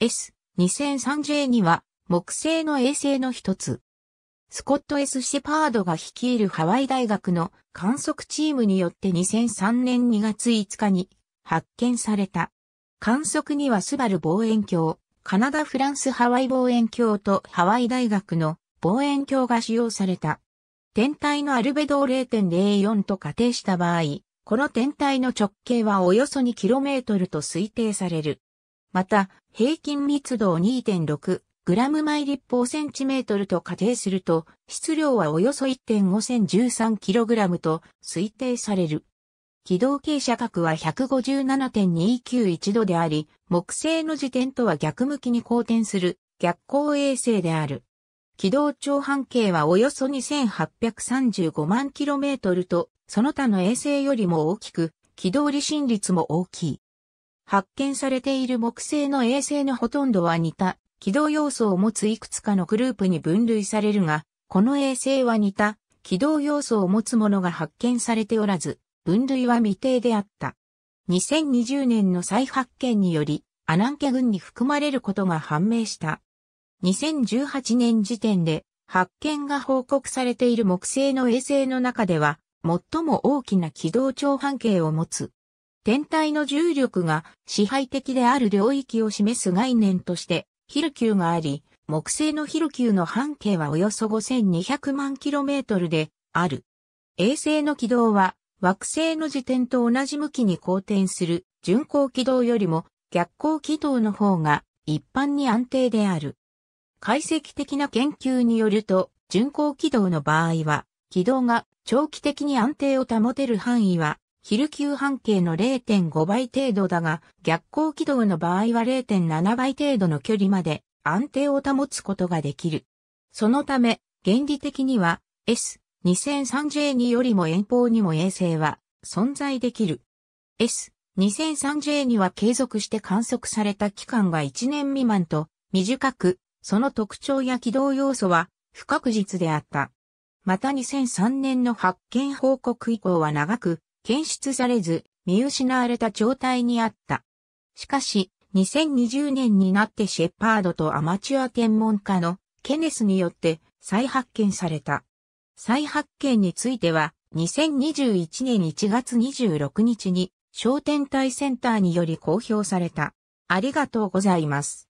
S2003J には木星の衛星の一つ。スコット・ S・ シェパードが率いるハワイ大学の観測チームによって2003年2月5日に発見された。観測にはスバル望遠鏡、カナダ・フランス・ハワイ望遠鏡とハワイ大学の望遠鏡が使用された。天体のアルベドを0.04と仮定した場合、この天体の直径はおよそ 2km と推定される。また、平均密度を 2.6g 毎立方センチメートルと仮定すると、質量はおよそ 1.5013kg と推定される。軌道傾斜角は157.291度であり、木星の時点とは逆向きに好転する逆光衛星である。軌道長半径はおよそ2835万 km と、その他の衛星よりも大きく、軌道離心率も大きい。発見されている木星の衛星のほとんどは似た軌道要素を持ついくつかのグループに分類されるが、この衛星は似た軌道要素を持つものが発見されておらず、分類は未定であった。2020年の再発見により、アナンケ群に含まれることが判明した。2018年時点で発見が報告されている木星の衛星の中では、最も大きな軌道長半径を持つ天体の重力が支配的である領域を示す概念として、ヒルキューがあり、木星のヒルキューの半径はおよそ5200万キロメートルである。衛星の軌道は惑星の時点と同じ向きに公転する巡航軌道よりも逆光軌道の方が一般に安定である。解析的な研究によると、巡航軌道の場合は、軌道が長期的に安定を保てる範囲は昼級半径の0.5倍程度だが、逆行軌道の場合は0.7倍程度の距離まで安定を保つことができる。そのため、原理的には S2003J2 よりも遠方にも衛星は存在できる。s 2 0 0 3 j には継続して観測された期間が1年未満と短く、その特徴や軌道要素は不確実であった。また2003年の発見報告以降は長く検出されず、見失われた状態にあった。しかし、2020年になってシェパードとアマチュア天文家のケネスによって再発見された。再発見については、2021年1月26日に、商店体センターにより公表された。ありがとうございます。